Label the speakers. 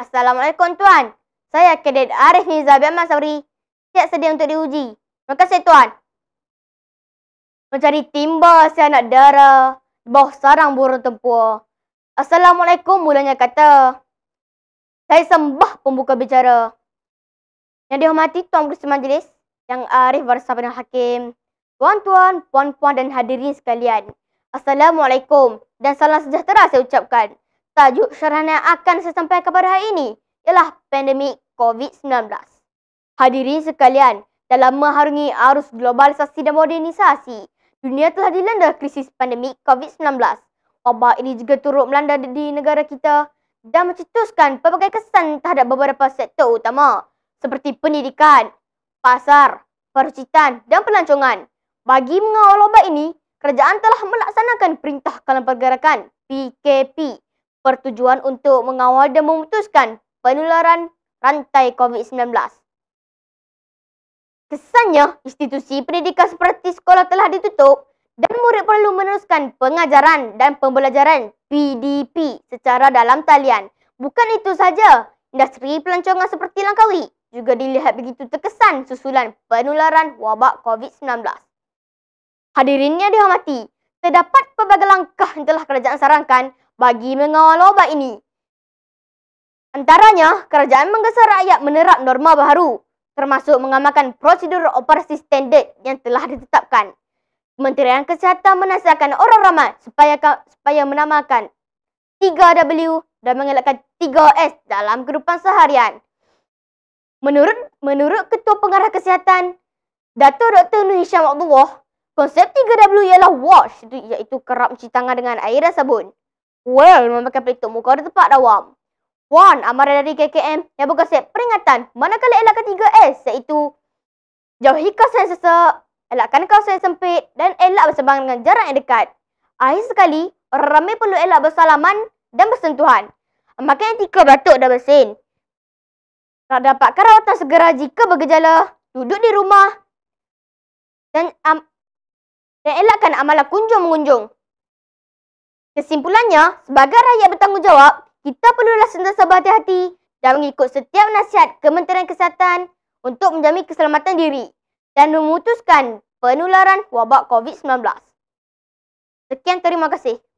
Speaker 1: Assalamualaikum tuan. Saya Kadet Arif Nizam bin Masauri. Siap sedia untuk diuji. Terima kasih tuan. Mencari timba si anak dara sebuah sarang burung tempua. Assalamualaikum mulanya kata. Saya sembah pembuka bicara. Yang dihormati Tuan Kursi Majlis yang Arif bersama bin Hakim. Tuan-tuan, puan-puan dan hadirin sekalian. Assalamualaikum dan salam sejahtera saya ucapkan. Tajuk syarahan yang akan saya sampaikan kepada hari ini ialah pandemik COVID-19. Hadirin sekalian, dalam mengharungi arus globalisasi dan modernisasi, dunia telah dilanda krisis pandemik COVID-19. Wabak ini juga turut melanda di negara kita dan mencetuskan pelbagai kesan terhadap beberapa sektor utama seperti pendidikan, pasar, percitan dan pelancongan. Bagi mengawal wabak ini, kerajaan telah melaksanakan Perintah Kalan Pergerakan PKP bertujuan untuk mengawal dan memutuskan penularan rantai COVID-19. Kesannya, institusi pendidikan seperti sekolah telah ditutup dan murid perlu meneruskan pengajaran dan pembelajaran PDP secara dalam talian. Bukan itu saja, industri pelancongan seperti Langkawi juga dilihat begitu terkesan susulan penularan wabak COVID-19. Hadirinnya dihormati, terdapat pelbagai langkah yang telah kerajaan sarankan bagi mengawal wabak ini. Antaranya, kerajaan menggesa rakyat menerap norma baru termasuk mengamalkan prosedur operasi standard yang telah ditetapkan. Kementerian Kesihatan menasihatkan orang ramai supaya supaya menamakan 3W dan mengelakkan 3S dalam kehidupan seharian. Menurut menurut Ketua Pengarah Kesihatan Dato Dr. Nur Hisham Abdullah, konsep 3W ialah wash iaitu kerap cuci tangan dengan air dan sabun. Well, memakai pelitup muka ada tepat awam. Wan, amaran dari KKM yang berkasih peringatan manakala elakkan 3S iaitu jauhi kawasan yang sesak, elakkan kawasan yang sempit dan elak bersebangan dengan jarak yang dekat. Akhir sekali, ramai perlu elak bersalaman dan bersentuhan. Makan tiga batuk dah bersin. Tak dapat rawatan segera jika bergejala, duduk di rumah dan, um, dan elakkan amalan kunjung-mengunjung. Kesimpulannya, sebagai rakyat bertanggungjawab, kita perlulah sentiasa berhati-hati dan mengikut setiap nasihat Kementerian Kesihatan untuk menjamin keselamatan diri dan memutuskan penularan wabak COVID-19. Sekian terima kasih.